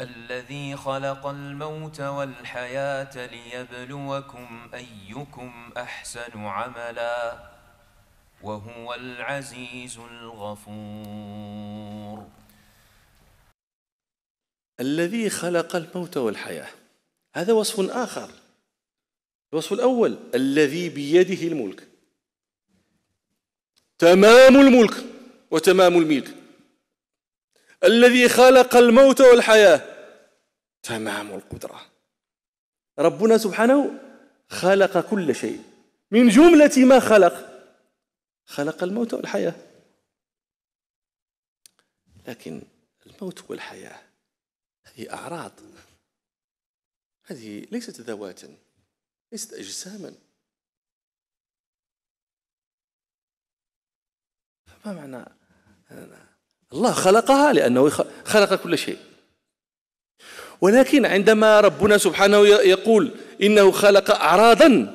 الذي خلق الموت والحياة ليبلوكم أيكم أحسن عملا وهو العزيز الغفور الذي خلق الموت والحياة هذا وصف آخر الوصف الأول الذي بيده الملك تمام الملك وتمام الملك الذي خلق الموت والحياة تمام القدرة ربنا سبحانه خلق كل شيء من جملة ما خلق خلق الموت والحياة لكن الموت والحياة هي أعراض هذه ليست ذواتا ليست أجساما فما معنى الله خلقها لأنه خلق كل شيء ولكن عندما ربنا سبحانه يقول إنه خلق أعراضا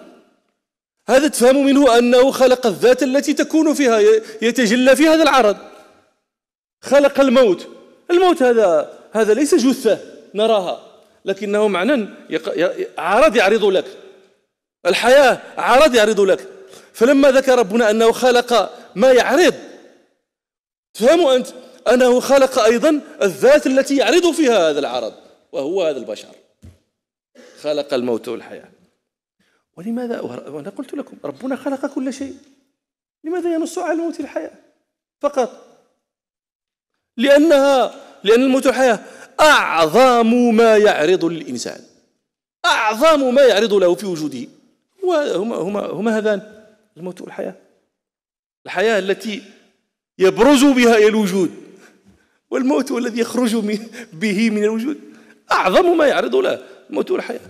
هذا تفهم منه أنه خلق الذات التي تكون فيها يتجلى في هذا العرض خلق الموت الموت هذا هذا ليس جثة نراها لكنه معنى عرض يعرض لك الحياة عرض يعرض لك فلما ذكر ربنا أنه خلق ما يعرض تفهم أنت أنه خلق أيضا الذات التي يعرض فيها هذا العرض وهو هذا البشر خلق الموت والحياة ولماذا وأنا قلت لكم ربنا خلق كل شيء لماذا ينص على الموت والحياة فقط لأنها لأن الموت والحياة أعظم ما يعرض للإنسان أعظم ما يعرض له في وجوده هما هما هما هذان الموت والحياة الحياة التي يبرز بها إلى الوجود والموت هو الذي يخرج به من الوجود أعظم ما يعرض له الموت والحياة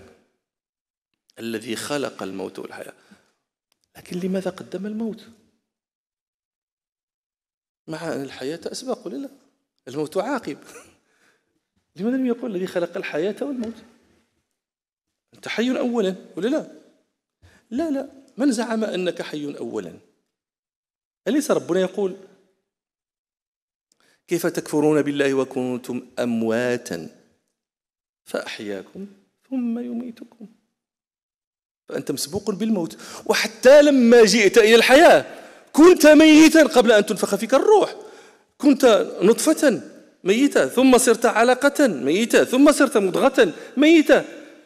الذي خلق الموت والحياة لكن لماذا قدم الموت مع أن الحياة أسبق ولا لا الموت عاقب لماذا لم يقول الذي خلق الحياة والموت أنت حي أولا ولا لا لا لا من زعم أنك حي أولا أليس ربنا يقول كيف تكفرون بالله وكنتم أمواتا فأحياكم ثم يميتكم فأنت مسبوق بالموت وحتى لما جئت إلى الحياة كنت ميتا قبل أن تنفخ فيك الروح كنت نطفة ميتة ثم صرت علقة ميتة ثم صرت مضغة ميتة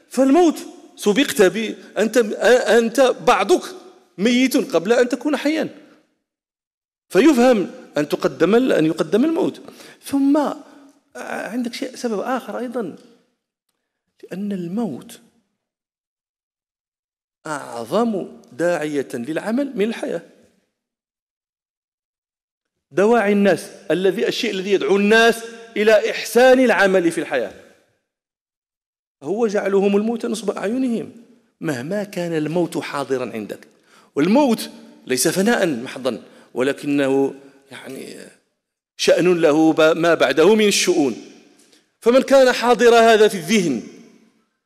فالموت سبقت بي أنت, أنت بعضك ميت قبل أن تكون حيا فيفهم أن تقدم أن يقدم الموت ثم آه، عندك شيء سبب آخر أيضا لأن الموت أعظم داعية للعمل من الحياة دواعي الناس الذي الشيء الذي يدعو الناس إلى إحسان العمل في الحياة هو جعلهم الموت نصب أعينهم مهما كان الموت حاضرا عندك والموت ليس فناء محضا ولكنه يعني شأن له ما بعده من الشؤون فمن كان حاضر هذا في الذهن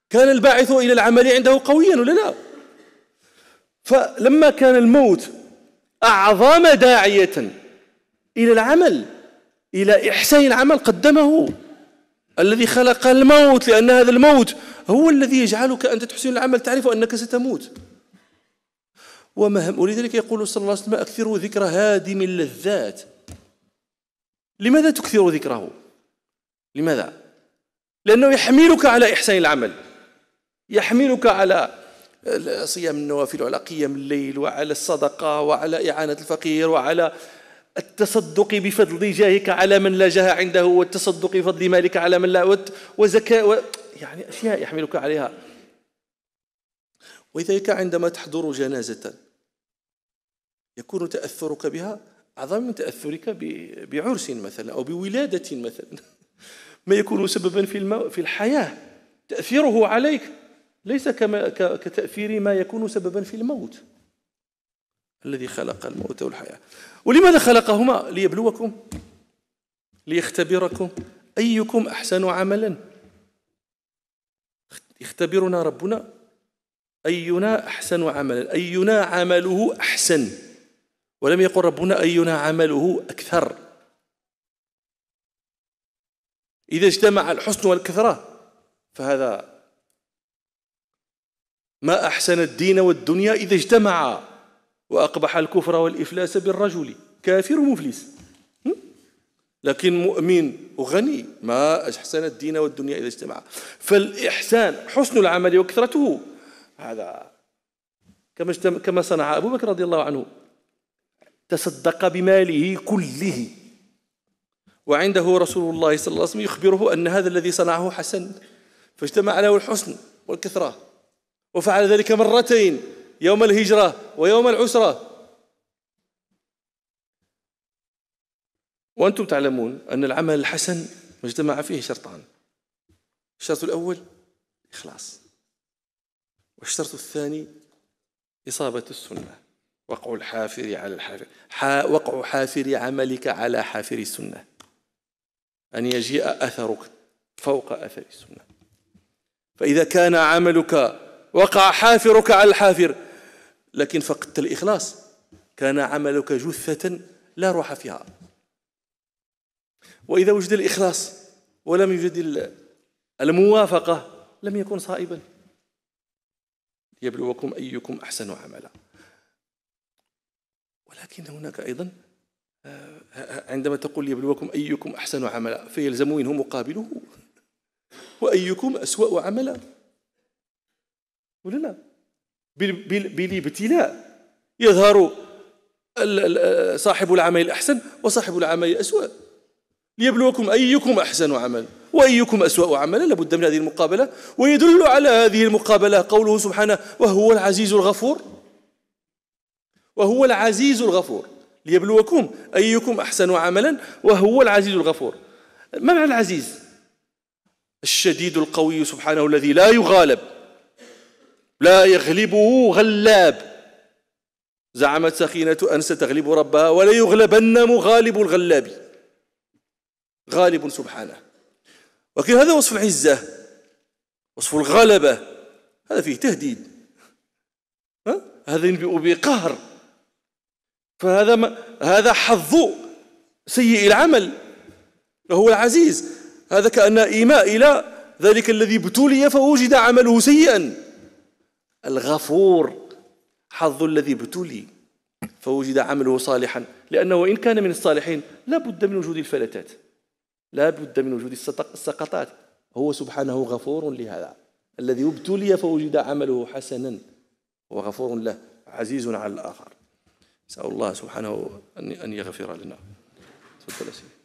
كان الباعث إلى العمل عنده قويا ولا لا فلما كان الموت أعظم داعية إلى العمل إلى إحسان العمل قدمه الذي خلق الموت لأن هذا الموت هو الذي يجعلك أنت تحسن العمل تعرف أنك ستموت ومهم ولذلك يقول صلى الله عليه وسلم أكثروا ذكر هادم اللذات لماذا تكثر ذكره لماذا لأنه يحملك على إحسان العمل يحملك على صيام النوافل وعلى قيام الليل وعلى الصدقة وعلى إعانة الفقير وعلى التصدق بفضل جاهك على من لا جاه عنده والتصدق بفضل مالك على من لا وزكاة و يعني أشياء يحملك عليها ولذلك عندما تحضر جنازة يكون تأثرك بها أعظم من تأثرك بعرس مثلا أو بولادة مثلا ما يكون سببا في في الحياة تأثيره عليك ليس كما كتأثير ما يكون سببا في الموت الذي خلق الموت والحياة ولماذا خلقهما ليبلوكم ليختبركم أيكم أحسن عملا يختبرنا ربنا أينا أحسن عملا أينا عمله أحسن ولم يقل ربنا أينا عمله أكثر إذا اجتمع الحسن والكثرة فهذا ما أحسن الدين والدنيا إذا اجتمع وأقبح الكفر والإفلاس بالرجل كافر مفلس لكن مؤمن وغني ما أحسن الدين والدنيا إذا اجتمع فالإحسان حسن العمل وكثرته هذا كما كما صنع أبو بكر رضي الله عنه تصدق بماله كله وعنده رسول الله صلى الله عليه وسلم يخبره أن هذا الذي صنعه حسن فاجتمع له الحسن والكثرة وفعل ذلك مرتين يوم الهجرة ويوم العسرة وأنتم تعلمون أن العمل الحسن مجتمع فيه شرطان الشرط الأول إخلاص والشرط الثاني إصابة السنة وقع الحافر على الحافر وقع حافر عملك على حافر السنة أن يجيء أثرك فوق أثر السنة فإذا كان عملك وقع حافرك على الحافر لكن فقدت الإخلاص كان عملك جثة لا روح فيها وإذا وجد الإخلاص ولم يوجد الموافقة لم يكن صائبا ليبلوكم أيكم أحسن عملا ولكن هناك أيضا آه، عندما تقول ليبلوكم أيكم أحسن عملا فيلزم منه مقابله وأيكم أسوأ عملا ولا لا بالابتلاء يظهر صاحب العمل الأحسن وصاحب العمل الأسوأ ليبلوكم أيكم أحسن عملا وأيكم أسوأ عملا لابد من هذه المقابلة ويدل على هذه المقابلة قوله سبحانه وهو العزيز الغفور وهو العزيز الغفور ليبلوكم أيكم أحسن عملا وهو العزيز الغفور ما معنى العزيز الشديد القوي سبحانه الذي لا يغالب لا يغلبه غلاب زعمت سخينة أن ستغلب ربها ولا يغلبن مغالب الغلاب غالب سبحانه ولكن هذا وصف العزة وصف الغلبة هذا فيه تهديد ها؟ هذا ينبئ بقهر فهذا ما هذا حظ سيء العمل هو العزيز هذا كأن إيماء إلى ذلك الذي ابتلي فوجد عمله سيئا الغفور حظ الذي ابتلي فوجد عمله صالحا لأنه وان كان من الصالحين لا بد من وجود الفلتات لا بد من وجود السقطات هو سبحانه غفور لهذا الذي ابتلي فوجد عمله حسنا وغفور له عزيز على الآخر نسأل الله سبحانه أن يغفر لنا تفضل سيدي